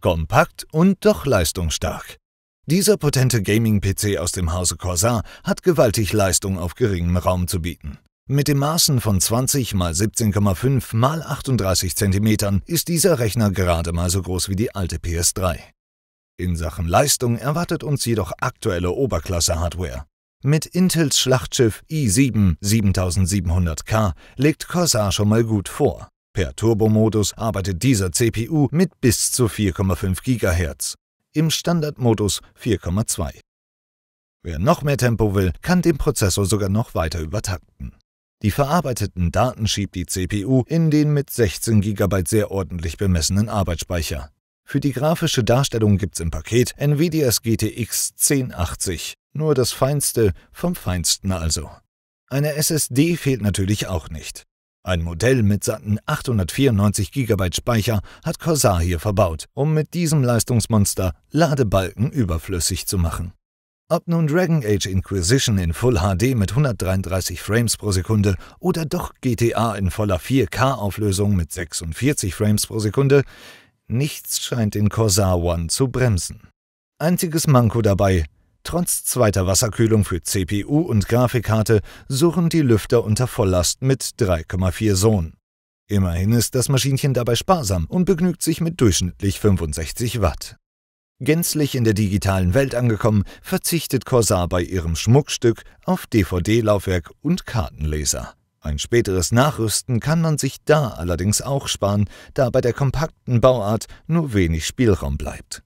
Kompakt und doch leistungsstark. Dieser potente Gaming-PC aus dem Hause Corsair hat gewaltig Leistung auf geringem Raum zu bieten. Mit den Maßen von 20 x 17,5 x 38 cm ist dieser Rechner gerade mal so groß wie die alte PS3. In Sachen Leistung erwartet uns jedoch aktuelle Oberklasse-Hardware. Mit Intels Schlachtschiff i7 7700K legt Corsair schon mal gut vor. Per Turbo-Modus arbeitet dieser CPU mit bis zu 4,5 GHz, im Standardmodus 4,2. Wer noch mehr Tempo will, kann den Prozessor sogar noch weiter übertakten. Die verarbeiteten Daten schiebt die CPU in den mit 16 GB sehr ordentlich bemessenen Arbeitsspeicher. Für die grafische Darstellung gibt's im Paket NVIDIA's GTX 1080, nur das Feinste vom Feinsten also. Eine SSD fehlt natürlich auch nicht. Ein Modell mit satten 894 GB Speicher hat Corsair hier verbaut, um mit diesem Leistungsmonster Ladebalken überflüssig zu machen. Ob nun Dragon Age Inquisition in Full HD mit 133 Frames pro Sekunde oder doch GTA in voller 4K-Auflösung mit 46 Frames pro Sekunde, nichts scheint den Corsair One zu bremsen. Einziges Manko dabei Trotz zweiter Wasserkühlung für CPU und Grafikkarte suchen die Lüfter unter Volllast mit 3,4 Sohn. Immerhin ist das Maschinchen dabei sparsam und begnügt sich mit durchschnittlich 65 Watt. Gänzlich in der digitalen Welt angekommen, verzichtet Corsair bei ihrem Schmuckstück auf DVD-Laufwerk und Kartenleser. Ein späteres Nachrüsten kann man sich da allerdings auch sparen, da bei der kompakten Bauart nur wenig Spielraum bleibt.